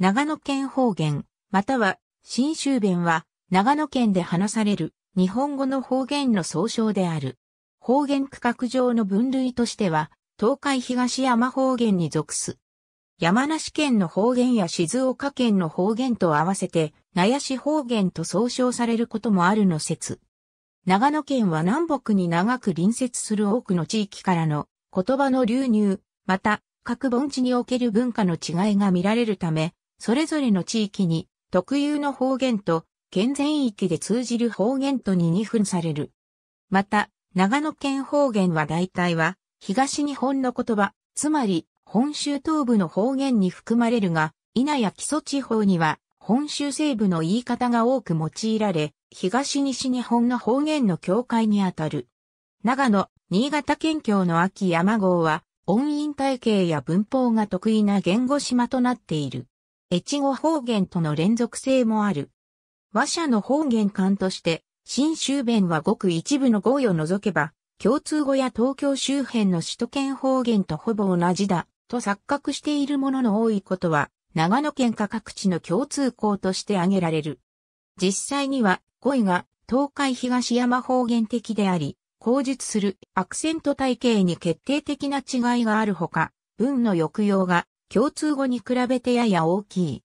長野県方言、または、新州弁は、長野県で話される、日本語の方言の総称である。方言区画上の分類としては、東海東山方言に属す。山梨県の方言や静岡県の方言と合わせて、名屋市方言と総称されることもあるの説。長野県は南北に長く隣接する多くの地域からの言葉の流入、また各盆地における文化の違いが見られるため、それぞれの地域に特有の方言と県全域で通じる方言とに二分される。また、長野県方言は大体は東日本の言葉、つまり本州東部の方言に含まれるが、稲や基礎地方には本州西部の言い方が多く用いられ、東西日本の方言の境界にあたる。長野、新潟県境の秋山号は、音韻体系や文法が得意な言語島となっている。越後方言との連続性もある。和社の方言感として、新州弁はごく一部の語彙を除けば、共通語や東京周辺の首都圏方言とほぼ同じだ、と錯覚しているものの多いことは、長野県下各地の共通項として挙げられる。実際には、語彙が東海東山方言的であり、口述するアクセント体系に決定的な違いがあるほか、文の抑揚が共通語に比べてやや大きい。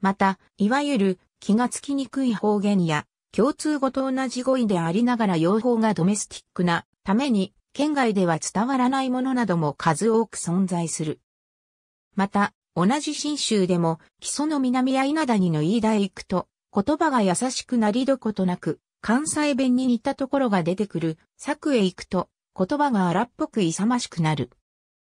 また、いわゆる気がつきにくい方言や共通語と同じ語彙でありながら用法がドメスティックなために県外では伝わらないものなども数多く存在する。また、同じ新州でも基礎の南や稲谷の飯田へ行くと言葉が優しくなりどことなく関西弁に似たところが出てくる作へ行くと言葉が荒っぽく勇ましくなる。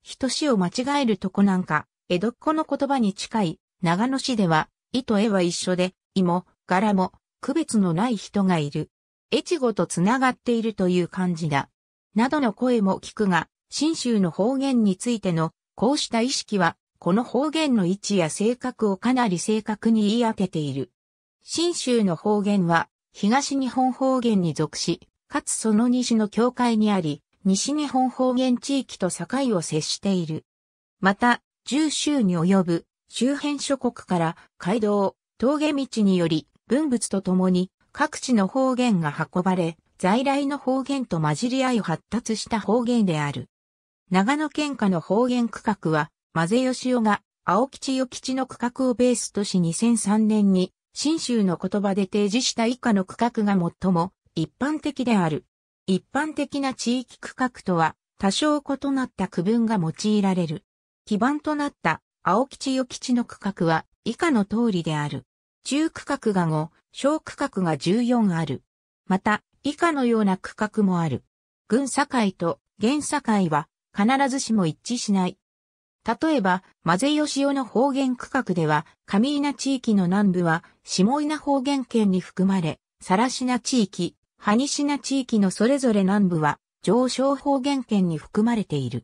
人死を間違えるとこなんか江戸っ子の言葉に近い、長野市では、意と絵は一緒で、意も、柄も、区別のない人がいる。越後と繋がっているという感じだ。などの声も聞くが、新州の方言についての、こうした意識は、この方言の位置や性格をかなり正確に言い当てている。新州の方言は、東日本方言に属し、かつその西の境界にあり、西日本方言地域と境を接している。また、10州に及ぶ周辺諸国から街道、峠道により文物とともに各地の方言が運ばれ、在来の方言と混じり合い発達した方言である。長野県下の方言区画は、混ぜ吉尾が青吉与吉の区画をベースとし2003年に、新州の言葉で提示した以下の区画が最も一般的である。一般的な地域区画とは多少異なった区分が用いられる。基盤となった青吉与吉の区画は以下の通りである。中区画が5、小区画が14ある。また、以下のような区画もある。群境と原境は必ずしも一致しない。例えば、マゼヨシオの方言区画では、上稲地域の南部は、下稲方言圏に含まれ、更品地域、羽な地域のそれぞれ南部は、上昇方言圏に含まれている。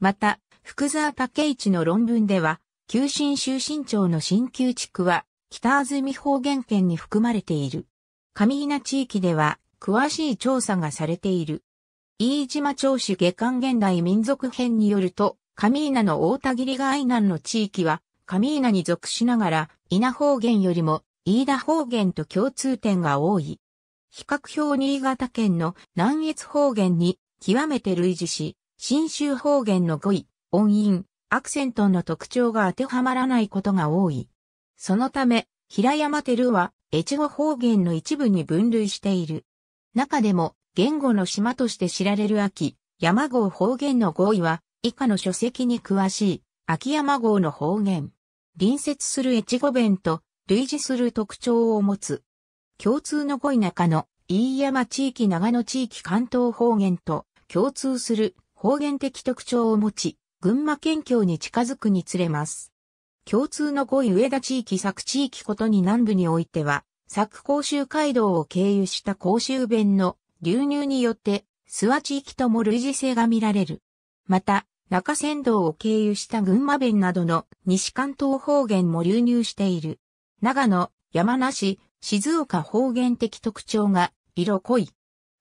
また、福沢武一の論文では、旧新州新町の新旧地区は、北安住方言圏に含まれている。上稲地域では、詳しい調査がされている。飯島町市下官現代民族編によると、上稲の大田切が愛南の地域は、上稲に属しながら、稲方言よりも、飯田方言と共通点が多い。比較表新潟県の南越方言に極めて類似し、新州方言の5位、音韻、アクセントの特徴が当てはまらないことが多い。そのため、平山照は、越後方言の一部に分類している。中でも、言語の島として知られる秋、山郷方言の合意は、以下の書籍に詳しい、秋山郷の方言。隣接する越後弁と類似する特徴を持つ。共通の語彙中の、飯山地域長野地域関東方言と共通する方言的特徴を持ち、群馬県境に近づくにつれます。共通の5位上田地域佐久地域ことに南部においては、佐久甲州街道を経由した甲州弁の流入によって、諏訪地域とも類似性が見られる。また、中山道を経由した群馬弁などの西関東方言も流入している。長野、山梨、静岡方言的特徴が色濃い。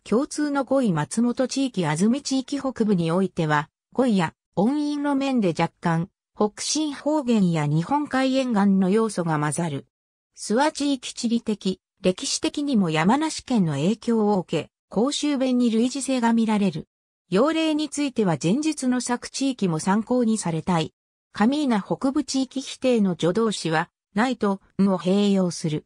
共通の5位松本地域安住地域北部においては、5位や音韻の面で若干、北進方言や日本海沿岸の要素が混ざる。諏訪地域地理的、歴史的にも山梨県の影響を受け、公衆弁に類似性が見られる。要例については前述の作地域も参考にされたい。カミーナ北部地域否定の助動詞は、ないと、んを併用する。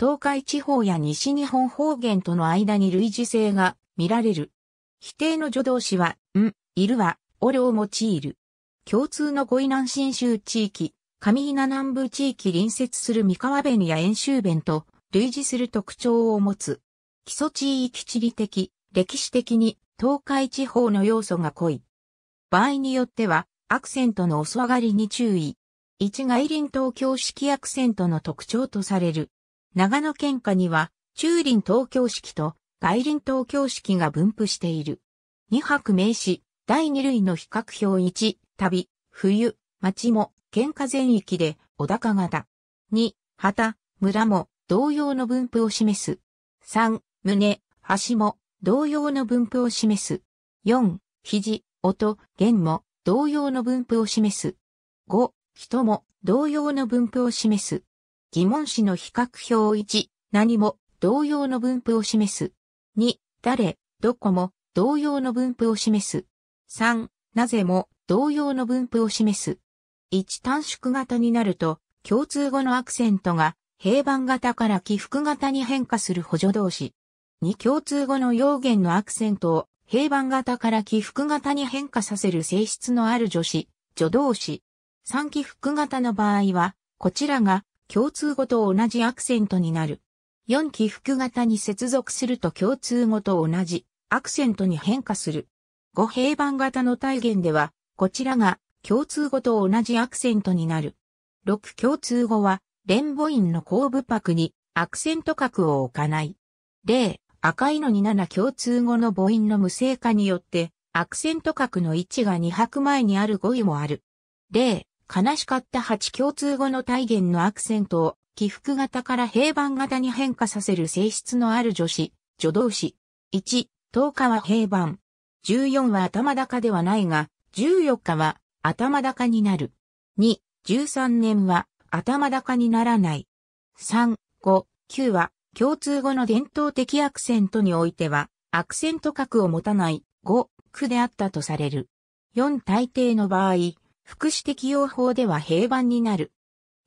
東海地方や西日本方言との間に類似性が見られる。否定の助動詞は、ん、いるは、オ料を用いる。共通の五位南信州地域、上稲南部地域隣接する三河弁や遠州弁と類似する特徴を持つ。基礎地域地理的、歴史的に東海地方の要素が濃い。場合によっては、アクセントのおそ上がりに注意。一外輪東京式アクセントの特徴とされる。長野県下には、中輪東京式と外輪東京式が分布している。二拍名詞、第2類の比較表1、旅、冬、町も、喧嘩全域で、小高型。2、旗、村も、同様の分布を示す。3、胸、橋も、同様の分布を示す。4、肘、音、弦も、同様の分布を示す。5、人も、同様の分布を示す。疑問詞の比較表1、何も、同様の分布を示す。2、誰、どこも、同様の分布を示す。3、なぜも同様の分布を示す。1短縮型になると、共通語のアクセントが平板型から起伏型に変化する補助動詞。2共通語の要言のアクセントを平板型から起伏型に変化させる性質のある助詞、助動詞。3起伏型の場合は、こちらが共通語と同じアクセントになる。4起伏型に接続すると共通語と同じアクセントに変化する。5。平板型の体言では、こちらが共通語と同じアクセントになる。六共通語は、連母音の後部拍にアクセント角を置かない。例、赤いのに7共通語の母音の無声化によって、アクセント角の位置が2拍前にある語彙もある。例、悲しかった8共通語の体言のアクセントを起伏型から平板型に変化させる性質のある助詞、助動詞。1、10日は平板、14は頭高ではないが、14日は頭高になる。2、13年は頭高にならない。3、5、9は共通語の伝統的アクセントにおいては、アクセント角を持たない5、9であったとされる。4大抵の場合、副詞適用法では平板になる。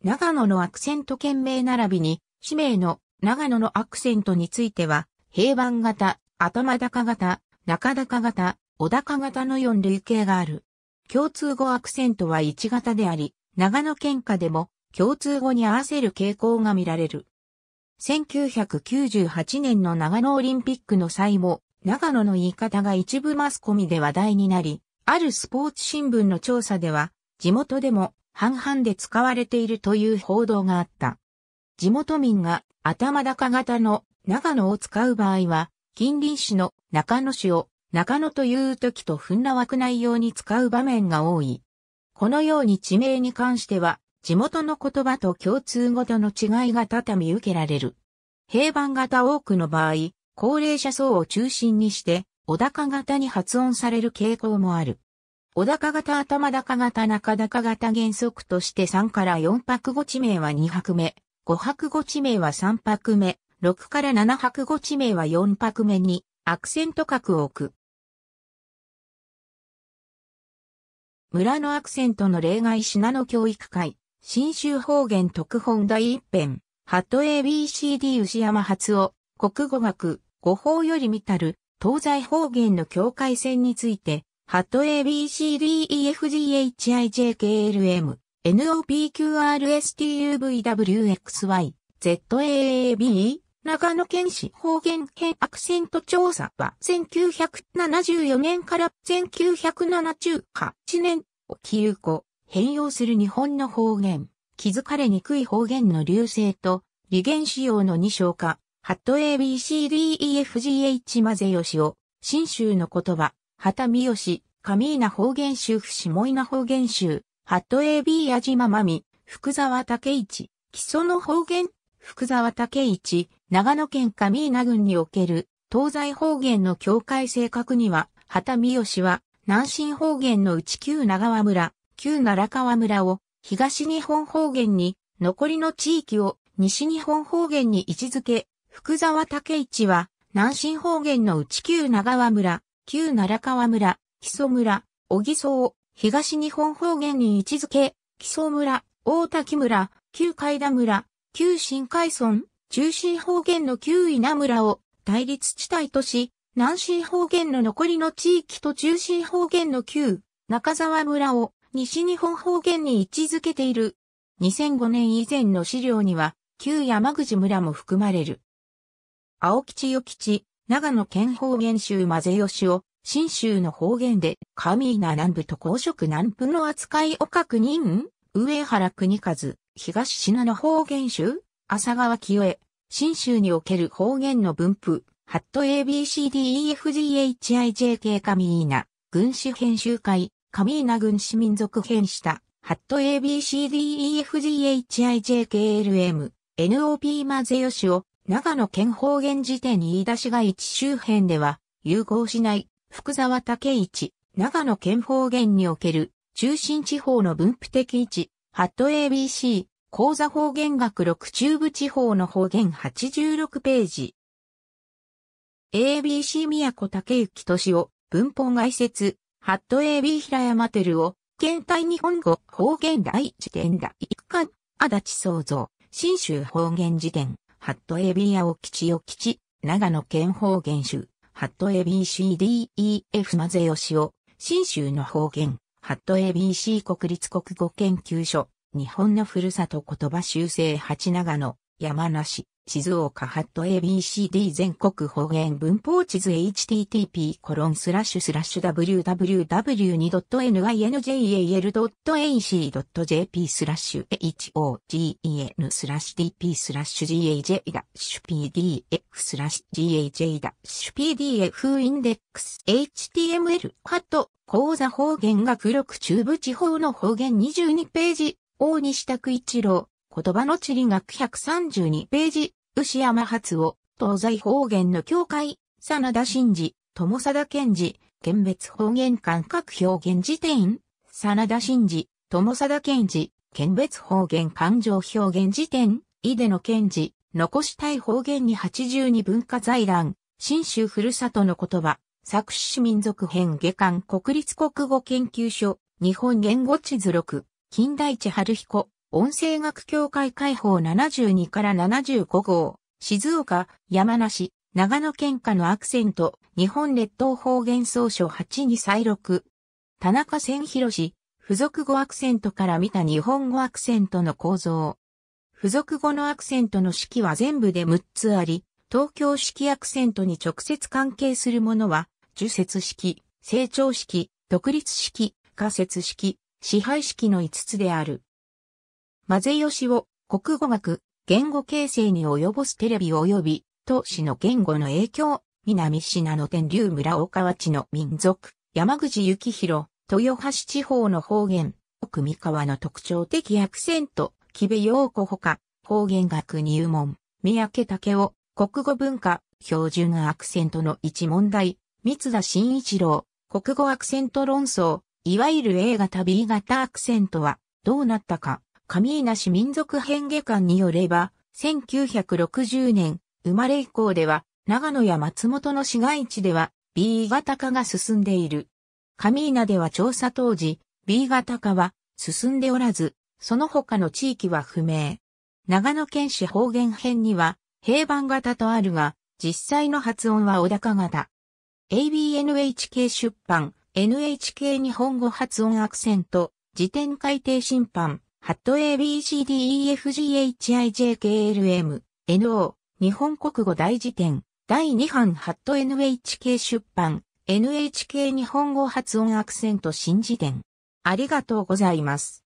長野のアクセント県名並びに、氏名の長野のアクセントについては、平板型、頭高型、中高型、小高型の4類型がある。共通語アクセントは1型であり、長野県下でも共通語に合わせる傾向が見られる。1998年の長野オリンピックの際も、長野の言い方が一部マスコミで話題になり、あるスポーツ新聞の調査では、地元でも半々で使われているという報道があった。地元民が頭高型の長野を使う場合は、近隣市の中野市を中野という時とふんら枠内容に使う場面が多い。このように地名に関しては、地元の言葉と共通語との違いが多々見受けられる。平板型多くの場合、高齢者層を中心にして、小高型に発音される傾向もある。小高型頭高型中高型原則として3から4泊5地名は2泊目、5泊5地名は3泊目、6から7拍5地名は4拍目にアクセント角を置く。村のアクセントの例外品の教育会、新州方言特本第一編、ハット ABCD 牛山発を、国語学、語法より見たる、東西方言の境界線について、ハット ABCDEFGHIJKLM、NOPQRSTUVWXY、ZAAB、長野県市方言県アクセント調査は1974年から1978年を起有効、変容する日本の方言、気づかれにくい方言の流星と、利言仕様の二章化、ハット ABCDEFGH 混ぜよしを、新州の言葉、たみよし、上稲方言集、下稲方言集、ハット AB じままみ、福沢武一、基礎の方言福沢武一、長野県上稲郡における東西方言の境界正確には、畑三好は南進方言の内旧長和村、旧奈良川村を東日本方言に、残りの地域を西日本方言に位置づけ、福沢武一は南進方言の内旧長和村、旧奈良川村、木曽村、小木曽を東日本方言に位置づけ、木曽村、大滝村、旧海田村、旧新海村、中心方言の旧稲村を対立地帯とし、南進方言の残りの地域と中心方言の旧中沢村を西日本方言に位置づけている。2005年以前の資料には、旧山口村も含まれる。青吉与吉、長野県方言州混ぜ吉を、新州の方言で、神稲南部と公職南部の扱いを確認上原国和、東信濃方言集、浅川清江、新州における方言の分布、ハット ABCDEFGHIJK カミーナ、軍師編集会、カミーナ軍師民族編した、ハット ABCDEFGHIJKLM、NOP マゼヨシを、長野県方言辞典い出しが一周辺では、融合しない、福沢武一、長野県方言における、中心地方の分布的位置、ハット ABC、講座方言学6中部地方の方言86ページ。ABC 宮古竹幸敏夫、文法外説、ハット AB 平山照を、現代日本語方言第一点第一巻、足立創造、新州方言辞典、ハット AB 青吉尾吉、長野県方言集、ハット ABCDEF 混ぜよしお、新州の方言、ハット ABC 国立国語研究所、日本のふるさと言葉修正八長野、山梨、静岡ハット ABCD 全国方言文法地図 http コロンスラッシュスラッシュ w w w n i n j a l a c j p スラッシュ hogen スラッシュ dp スラッシュ gaj ダッシュ pdf スラッシュ gaj ダッシュ pdf インデックス html ハット講座方言学6中部地方の方言22ページ大西拓一郎、言葉の地理学132ページ、牛山初夫、東西方言の境界、真田真治、友貞賢治、県別方言感覚表現辞典、真田真治、友貞賢治、県別方言感情表現辞典、井出野賢治、残したい方言に82文化財団、新州ふるさとの言葉、作詞民族編下巻国立国語研究所、日本言語地図録、金大地春彦、音声学協会解放72から75号、静岡、山梨、長野県下のアクセント、日本列島方言総書8に再録。田中千博氏、付属語アクセントから見た日本語アクセントの構造。付属語のアクセントの式は全部で6つあり、東京式アクセントに直接関係するものは、受節式、成長式、独立式、仮説式、支配式の5つである。マゼヨシを国語学、言語形成に及ぼすテレビ及び、都市の言語の影響、南信濃天竜村大川地の民族、山口幸宏、豊橋地方の方言、奥三河の特徴的アクセント、木部陽子ほか、方言学入門、三宅武夫、国語文化、標準アクセントの一問題、三田慎一郎、国語アクセント論争、いわゆる A 型 B 型アクセントはどうなったか、上稲市民族変化館によれば、1960年生まれ以降では、長野や松本の市街地では B 型化が進んでいる。上稲では調査当時、B 型化は進んでおらず、その他の地域は不明。長野県市方言編には、平板型とあるが、実際の発音は小高型。ABNHK 出版、NHK 日本語発音アクセント、辞典改訂審判、ハット ABCDEFGHIJKLM、NO、日本国語大辞典、第2版ハット NHK 出版、NHK 日本語発音アクセント新辞典。ありがとうございます。